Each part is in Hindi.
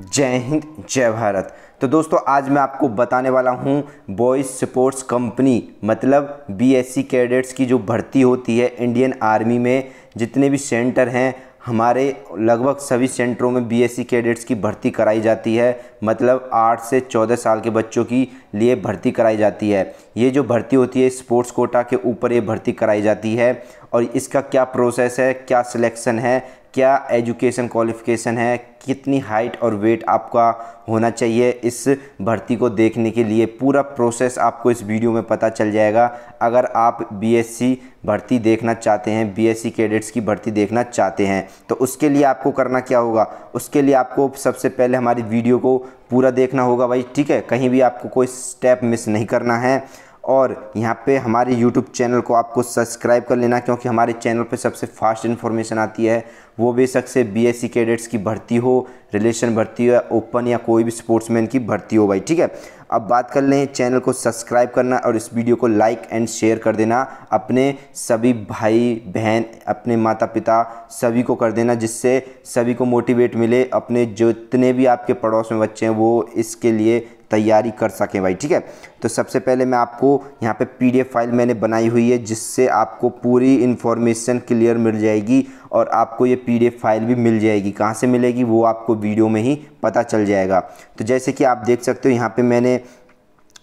जय हिंद जय भारत तो दोस्तों आज मैं आपको बताने वाला हूँ बॉयज़ स्पोर्ट्स कंपनी मतलब बीएससी कैडेट्स की जो भर्ती होती है इंडियन आर्मी में जितने भी सेंटर हैं हमारे लगभग सभी सेंटरों में बीएससी कैडेट्स की भर्ती कराई जाती है मतलब आठ से चौदह साल के बच्चों की लिए भर्ती कराई जाती है ये जो भर्ती होती है स्पोर्ट्स कोटा के ऊपर ये भर्ती कराई जाती है और इसका क्या प्रोसेस है क्या सिलेक्शन है क्या एजुकेशन क्वालिफ़िकेशन है कितनी हाइट और वेट आपका होना चाहिए इस भर्ती को देखने के लिए पूरा प्रोसेस आपको इस वीडियो में पता चल जाएगा अगर आप बीएससी भर्ती देखना चाहते हैं बीएससी कैडेट्स की भर्ती देखना चाहते हैं तो उसके लिए आपको करना क्या होगा उसके लिए आपको सबसे पहले हमारी वीडियो को पूरा देखना होगा भाई ठीक है कहीं भी आपको कोई स्टेप मिस नहीं करना है और यहाँ पे हमारे यूट्यूब चैनल को आपको सब्सक्राइब कर लेना क्योंकि हमारे चैनल पे सबसे फास्ट इन्फॉर्मेशन आती है वो बेशक से बी एस कैडेट्स की भर्ती हो रिलेशन भर्ती हो ओपन या कोई भी स्पोर्ट्समैन की भर्ती हो भाई ठीक है अब बात कर लें चैनल को सब्सक्राइब करना और इस वीडियो को लाइक एंड शेयर कर देना अपने सभी भाई बहन अपने माता पिता सभी को कर देना जिससे सभी को मोटिवेट मिले अपने जितने भी आपके पड़ोस में बच्चे हैं वो इसके लिए तैयारी कर सकें भाई ठीक है तो सबसे पहले मैं आपको यहाँ पे पीडीएफ फाइल मैंने बनाई हुई है जिससे आपको पूरी इन्फॉर्मेशन क्लियर मिल जाएगी और आपको ये पीडीएफ फाइल भी मिल जाएगी कहाँ से मिलेगी वो आपको वीडियो में ही पता चल जाएगा तो जैसे कि आप देख सकते हो यहाँ पर मैंने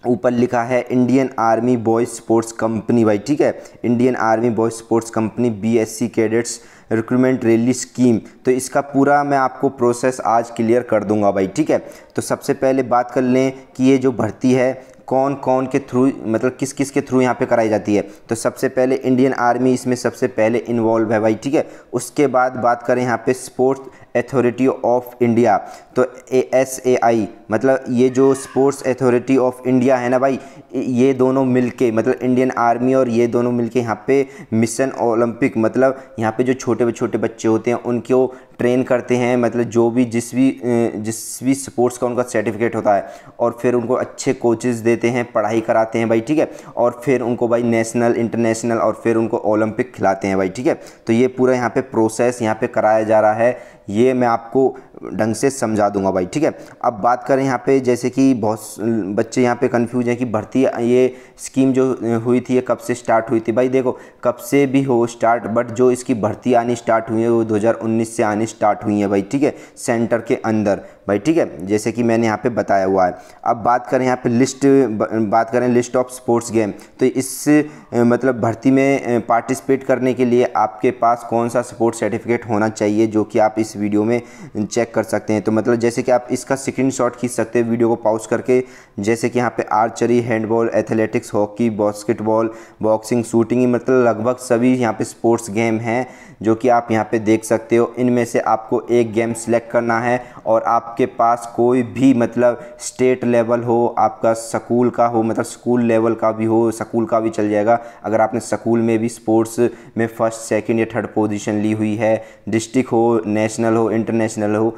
ऊपर लिखा है Indian army boys sports company भाई ठीक है Indian army boys sports company BSC cadets recruitment rally scheme तो इसका पूरा मैं आपको प्रोसेस आज क्लियर कर दूंगा भाई ठीक है तो सबसे पहले बात कर लें कि ये जो भर्ती है कौन कौन के थ्रू मतलब किस किस के थ्रू यहाँ पे कराई जाती है तो सबसे पहले इंडियन आर्मी इसमें सबसे पहले इन्वॉल्व है भाई ठीक है उसके बाद बात करें यहाँ पे स्पोर्ट्स अथॉरिटी ऑफ इंडिया तो ए एस ए आई मतलब ये जो स्पोर्ट्स अथॉरिटी ऑफ इंडिया है ना भाई ये दोनों मिलके मतलब इंडियन आर्मी और ये दोनों मिलके यहाँ पे मिशन ओलंपिक मतलब यहाँ पे जो छोटे छोटे बच्चे होते हैं उनको ट्रेन करते हैं मतलब जो भी जिस भी जिस भी स्पोर्ट्स का उनका सर्टिफिकेट होता है और फिर उनको अच्छे कोचेस देते हैं पढ़ाई कराते हैं भाई ठीक है और फिर उनको भाई नेशनल इंटरनेशनल और फिर उनको ओलंपिक खिलाते हैं भाई ठीक है तो ये पूरा यहाँ पे प्रोसेस यहाँ पे कराया जा रहा है ये मैं आपको ढंग से समझा दूंगा भाई ठीक है अब बात करें यहाँ पे जैसे कि बहुत बच्चे यहाँ पे कंफ्यूज हैं कि भर्ती ये स्कीम जो हुई थी ये कब से स्टार्ट हुई थी भाई देखो कब से भी हो स्टार्ट बट जो इसकी भर्ती आनी स्टार्ट हुई है वो 2019 से आनी स्टार्ट हुई है भाई ठीक है सेंटर के अंदर भाई ठीक है जैसे कि मैंने यहाँ पर बताया हुआ है अब बात करें यहाँ पे लिस्ट बात करें लिस्ट ऑफ स्पोर्ट्स गेम तो इस मतलब भर्ती में पार्टिसिपेट करने के लिए आपके पास कौन सा स्पोर्ट्स सर्टिफिकेट होना चाहिए जो कि आप इस वीडियो में चेक चेक कर सकते हैं तो मतलब जैसे कि आप इसका स्क्रीन शॉट खींच सकते हैं वीडियो को पॉज करके जैसे कि यहाँ पे archery handball athletics hockey basketball boxing shooting मतलब लगभग सभी यहाँ पे स्पोर्ट्स गेम हैं जो कि आप यहाँ पे देख सकते हो इनमें से आपको एक गेम सिलेक्ट करना है और आपके पास कोई भी मतलब स्टेट लेवल हो आपका स्कूल का हो मतलब स्कूल लेवल का भी हो स्कूल का भी चल जाएगा अगर आपने स्कूल में भी स्पोर्ट्स में फर्स्ट सेकेंड या थर्ड पोजिशन ली हुई है डिस्ट्रिक्ट हो नेशनल हो इंटरनेशनल हो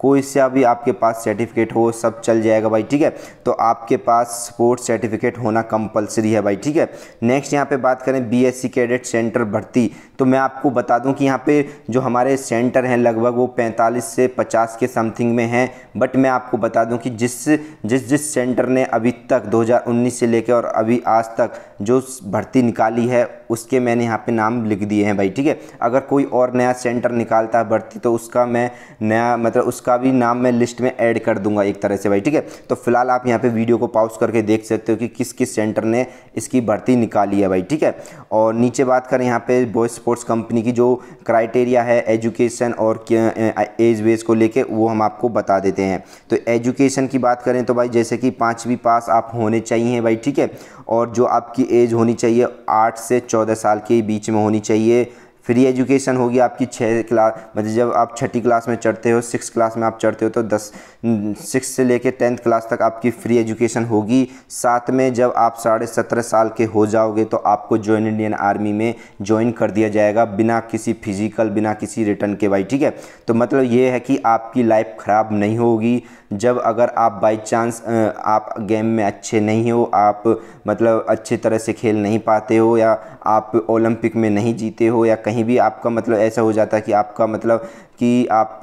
कोई सा भी आपके पास सर्टिफिकेट हो सब चल जाएगा भाई ठीक है तो आपके पास स्पोर्ट्स सर्टिफिकेट होना कंपलसरी है भाई ठीक है नेक्स्ट यहाँ पे बात करें बीएससी कैडेट सेंटर भर्ती तो मैं आपको बता दूं कि यहाँ पे जो हमारे सेंटर हैं लगभग वो 45 से 50 के समथिंग में हैं बट मैं आपको बता दूं कि जिस जिस जिस सेंटर ने अभी तक 2019 से लेकर और अभी आज तक जो भर्ती निकाली है उसके मैंने यहाँ पे नाम लिख दिए हैं भाई ठीक है अगर कोई और नया सेंटर निकालता है भर्ती तो उसका मैं नया मतलब उसका उसका भी नाम मैं लिस्ट में ऐड कर दूंगा एक तरह से भाई ठीक है तो फिलहाल आप यहाँ पे वीडियो को पॉज करके देख सकते हो कि किस किस सेंटर ने इसकी भर्ती निकाली है भाई ठीक है और नीचे बात करें यहाँ पे बॉयज स्पोर्ट्स कंपनी की जो क्राइटेरिया है एजुकेशन और एज वेज को लेके वो हम आपको बता देते हैं तो एजुकेशन की बात करें तो भाई जैसे कि पाँचवीं पास आप होने चाहिए भाई ठीक है और जो आपकी एज होनी चाहिए आठ से चौदह साल के बीच में होनी चाहिए फ्री एजुकेशन होगी आपकी छः क्लास मतलब जब आप छठी क्लास में चढ़ते हो सिक्स क्लास में आप चढ़ते हो तो दस सिक्स से लेकर टेंथ क्लास तक आपकी फ्री एजुकेशन होगी साथ में जब आप साढ़े सत्रह साल के हो जाओगे तो आपको जॉइन इंडियन आर्मी में ज्वाइन कर दिया जाएगा बिना किसी फिजिकल बिना किसी रिटर्न के भाई ठीक है तो मतलब ये है कि आपकी लाइफ ख़राब नहीं होगी जब अगर आप बाई चांस आप गेम में अच्छे नहीं हो आप मतलब अच्छे तरह से खेल नहीं पाते हो या आप ओलंपिक में नहीं जीते हो या कहीं भी आपका मतलब ऐसा हो जाता है कि आपका मतलब कि आप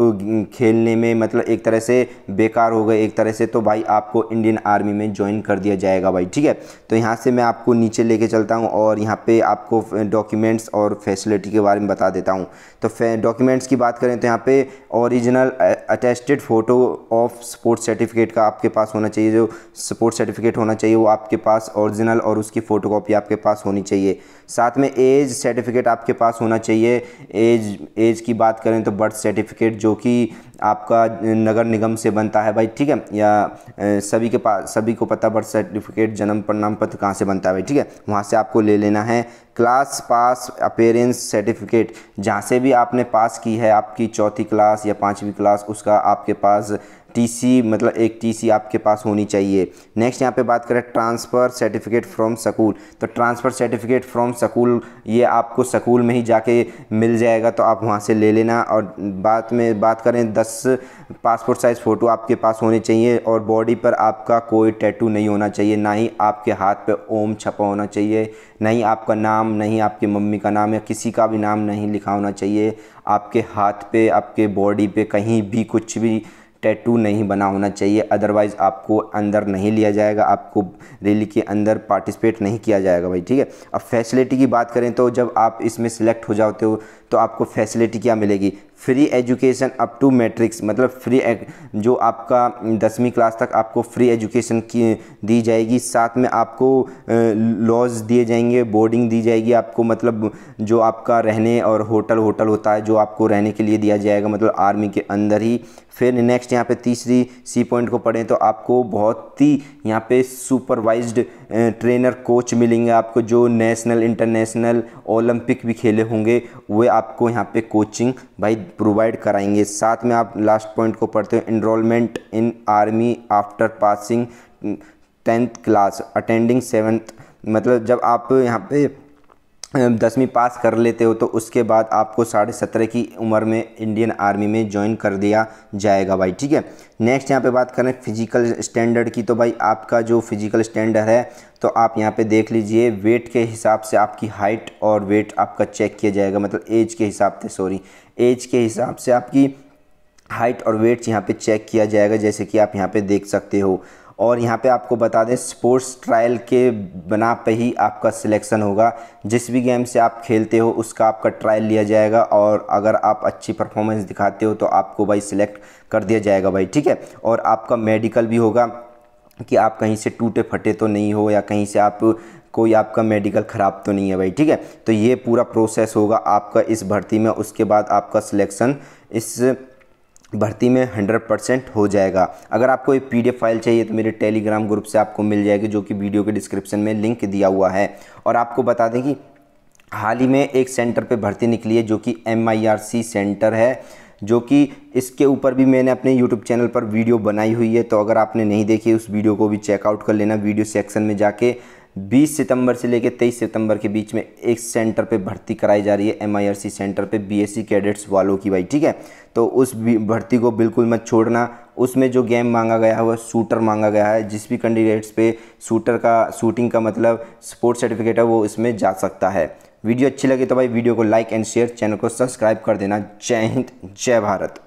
खेलने में मतलब एक तरह से बेकार हो गए एक तरह से तो भाई आपको इंडियन आर्मी में ज्वाइन कर दिया जाएगा भाई ठीक है तो यहाँ से मैं आपको नीचे लेके चलता हूँ और यहाँ पे आपको डॉक्यूमेंट्स और फैसिलिटी के बारे में बता देता हूँ तो डॉक्यूमेंट्स की बात करें तो यहाँ पे original attested photo of sports certificate का आपके पास होना चाहिए जो स्पोर्ट्स सर्टिफिकेट होना चाहिए वो आपके पास ओरिजिनल और उसकी फ़ोटोकॉपी आपके पास होनी चाहिए साथ में एज सर्टिफिकेट आपके पास होना चाहिए एज एज की बात करें तो बर्थ सर्टिफिकेट जो कि आपका नगर निगम से बनता है भाई ठीक है या सभी के पास सभी को पता बर्थ सर्टिफिकेट जन्म प्रमाण पत्र कहाँ से बनता है भाई ठीक है वहाँ से आपको ले लेना है क्लास पास अपेरेंस सर्टिफिकेट जहाँ से भी आपने पास की है आपकी चौथी क्लास या पाँचवीं क्लास उसका आपके पास टीसी मतलब एक टीसी आपके पास होनी चाहिए नेक्स्ट यहाँ पे बात करें ट्रांसफ़र सर्टिफिकेट फ्रॉम स्कूल तो ट्रांसफ़र सर्टिफिकेट फ्रॉम स्कूल ये आपको स्कूल में ही जाके मिल जाएगा तो आप वहाँ से ले लेना और बाद में बात करें दस प्लस पासपोर्ट साइज़ फ़ोटो आपके पास होने चाहिए और बॉडी पर आपका कोई टैटू नहीं होना चाहिए ना ही आपके हाथ पे ओम छपा होना चाहिए ना ही आपका नाम नहीं आपके मम्मी का नाम या किसी का भी नाम नहीं लिखा होना चाहिए आपके हाथ पे आपके बॉडी पे कहीं भी कुछ भी टैटू नहीं बना होना चाहिए अदरवाइज़ आपको अंदर नहीं लिया जाएगा आपको रैली के अंदर पार्टिसिपेट नहीं किया जाएगा भाई ठीक है अब फैसिलिटी की बात करें तो जब आप इसमें सिलेक्ट हो जाते हो तो आपको फैसिलिटी क्या मिलेगी free education up to matrics मतलब फ्री जो आपका दसवीं क्लास तक आपको फ्री एजुकेशन की दी जाएगी साथ में आपको लॉज दिए जाएंगे बोर्डिंग दी जाएगी आपको मतलब जो आपका रहने और होटल होटल होता है जो आपको रहने के लिए दिया जाएगा मतलब आर्मी के अंदर ही फिर नेक्स्ट यहाँ पे तीसरी सी पॉइंट को पढ़ें तो आपको बहुत ही यहाँ पे सुपरवाइज्ड ट्रेनर कोच मिलेंगे आपको जो नेशनल इंटरनेशनल ओलंपिक भी खेले होंगे वे आपको यहाँ पे कोचिंग भाई प्रोवाइड कराएंगे साथ में आप लास्ट पॉइंट को पढ़ते हो enrolment in army after passing tenth class attending seventh मतलब जब आप यहाँ पे दसवीं पास कर लेते हो तो उसके बाद आपको साढ़े सत्रह की उम्र में इंडियन आर्मी में ज्वाइन कर दिया जाएगा भाई ठीक है नेक्स्ट यहाँ पे बात करें फिजिकल स्टैंडर्ड की तो भाई आपका जो फिजिकल स्टैंडर्ड है तो आप यहाँ पे देख लीजिए वेट के हिसाब से आपकी हाइट और वेट आपका चेक किया जाएगा मतलब एज के हिसाब से सॉरी एज के हिसाब से आपकी हाइट और वेट्स यहाँ पर चेक किया जाएगा जैसे कि आप यहाँ पर देख सकते हो और यहाँ पे आपको बता दें स्पोर्ट्स ट्रायल के बना पे ही आपका सिलेक्शन होगा जिस भी गेम से आप खेलते हो उसका आपका ट्रायल लिया जाएगा और अगर आप अच्छी परफॉर्मेंस दिखाते हो तो आपको भाई सिलेक्ट कर दिया जाएगा भाई ठीक है और आपका मेडिकल भी होगा कि आप कहीं से टूटे फटे तो नहीं हो या कहीं से आप कोई आपका मेडिकल ख़राब तो नहीं है भाई ठीक है तो ये पूरा प्रोसेस होगा आपका इस भर्ती में उसके बाद आपका सिलेक्शन इस भर्ती में 100 परसेंट हो जाएगा अगर आपको ये पीडीएफ फाइल चाहिए तो मेरे टेलीग्राम ग्रुप से आपको मिल जाएगी जो कि वीडियो के डिस्क्रिप्शन में लिंक दिया हुआ है और आपको बता दें कि हाल ही में एक सेंटर पर भर्ती निकली है जो कि एम सेंटर है जो कि इसके ऊपर भी मैंने अपने YouTube चैनल पर वीडियो बनाई हुई है तो अगर आपने नहीं देखी उस वीडियो को भी चेकआउट कर लेना वीडियो सेक्शन में जाके बीस सितंबर से लेकर तेईस सितंबर के बीच में एक सेंटर पे भर्ती कराई जा रही है एमआईआरसी सेंटर पे बीएससी e कैडेट्स वालों की भाई ठीक है तो उस भर्ती को बिल्कुल मत छोड़ना उसमें जो गेम मांगा गया है वह शूटर मांगा गया है जिस भी कैंडिडेट्स पे शूटर का शूटिंग का मतलब स्पोर्ट्स सर्टिफिकेट है वो इसमें जा सकता है वीडियो अच्छी लगी तो भाई वीडियो को लाइक एंड शेयर चैनल को सब्सक्राइब कर देना जय हिंद जय भारत